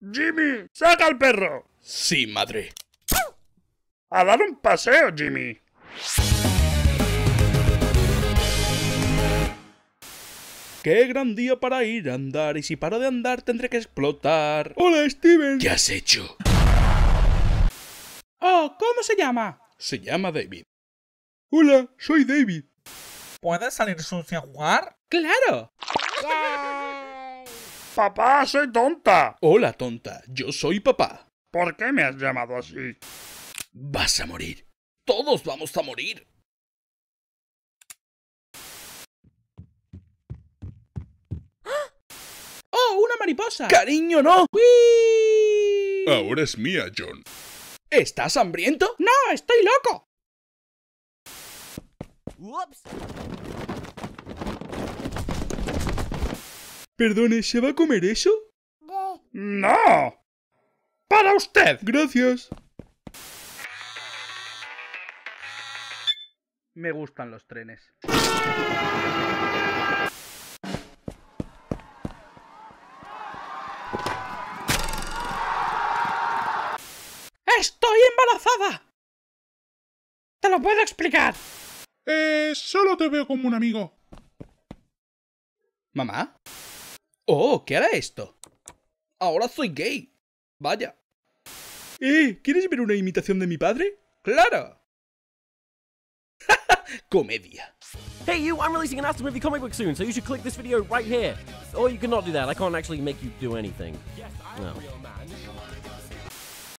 Jimmy, saca al perro. Sí, madre. A dar un paseo, Jimmy. Qué gran día para ir a andar y si paro de andar tendré que explotar. Hola, Steven. ¿Qué has hecho? Oh, ¿cómo se llama? Se llama David. Hola, soy David. ¿Puedes salir sucio a jugar? ¡Claro! papá, soy tonta. Hola, tonta, yo soy papá. ¿Por qué me has llamado así? Vas a morir. Todos vamos a morir. ¡Ah! ¡Oh, una mariposa! ¡Cariño, no! ¡Wii! Ahora es mía, John. ¿Estás hambriento? ¡No, estoy loco! Perdone, ¿se va a comer eso? ¡No! ¡Para usted! Gracias. Me gustan los trenes. ¡Estoy embarazada! ¡Te lo puedo explicar! Eh, solo te veo como un amigo. ¿Mamá? Oh, ¿qué era esto? Ahora soy gay. Vaya. ¡Eh! ¿Quieres ver una imitación de mi padre? ¡Claro! Comedia. Hey you, I'm releasing an Aston movie comic book soon, so you should click this video right here. Oh, you cannot do that, I can't actually make you do anything.